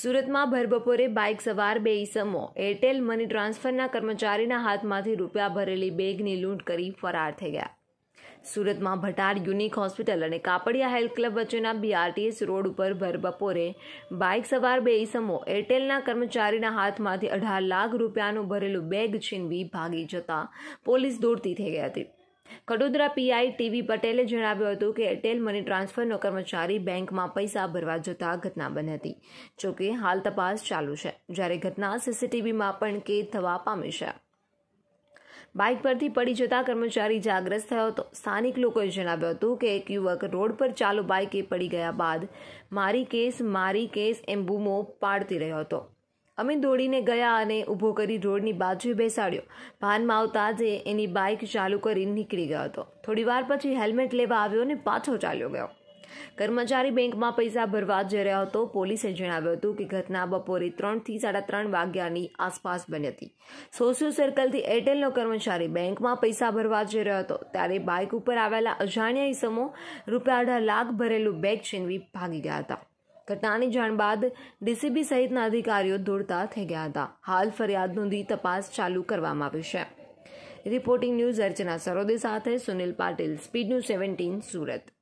સુરતમાં ભરબપોરે બાઇક સવાર બે ઈસમો એરટેલ મની ટ્રાન્સફરના કર્મચારીના હાથમાંથી રૂપિયા ભરેલી બેગની લૂંટ કરી ફરાર થઈ ગયા સુરતમાં ભટાર યુનિક હોસ્પિટલ અને કાપડિયા હેલ્થ ક્લબ વચ્ચેના બીઆરટીએસ રોડ ઉપર ભરબપોરે બાઇક સવાર બે ઈસમો એરટેલના કર્મચારીના હાથમાંથી અઢાર લાખ રૂપિયાનું ભરેલું બેગ છીનવી ભાગી જતા પોલીસ દોડતી થઈ ગઈ હતી કડોદરા પીઆઈ ટીવી પટેલે જણાવ્યું હતું કે એરટેલ મની ટ્રાન્સફરનો કર્મચારી બેંકમાં પૈસા ભરવા જતા ઘટના બની હતી જોકે હાલ તપાસ ચાલુ છે જ્યારે ઘટના સીસીટીવીમાં પણ કેદ થવા પામી છે બાઇક પરથી પડી જતા કર્મચારી જાગ્રસ્ત થયો હતો સ્થાનિક લોકોએ જણાવ્યું હતું કે એક યુવક રોડ પર ચાલુ બાઇકે પડી ગયા બાદ મારી કેસ મારી કેસ એમ બૂમો પાડતી રહ્યો હતો અમે દોડીને ગયા અને ઊભો કરી રોડની બાજુએ બેસાડ્યો ભાનમાં આવતા જ એની બાઇક ચાલુ કરી નીકળી ગયો હતો થોડીવાર પછી હેલ્મેટ લેવા આવ્યો અને પાછો ચાલ્યો ગયો કર્મચારી બેંકમાં પૈસા ભરવા જઈ રહ્યો હતો પોલીસે જણાવ્યું હતું કે ઘટના બપોરે ત્રણથી સાડા ત્રણ વાગ્યાની આસપાસ બની હતી સોશિયો સર્કલથી એરટેલનો કર્મચારી બેંકમાં પૈસા ભરવા જઈ રહ્યો હતો ત્યારે બાઇક ઉપર આવેલા અજાણ્યા ઇસમો રૂપિયા અઢાર લાખ ભરેલું બેગ છીનવી ભાગી ગયા હતા ઘટનાની જાણ બાદ ડીસીબી સહિતના અધિકારીઓ દોડતા થઈ ગયા હતા હાલ ફરિયાદ નોંધી તપાસ ચાલુ કરવામાં આવી છે રિપોર્ટિંગ ન્યૂઝ અર્ચના સરોદે સાથે Sunil Patil speed news seventeen Surat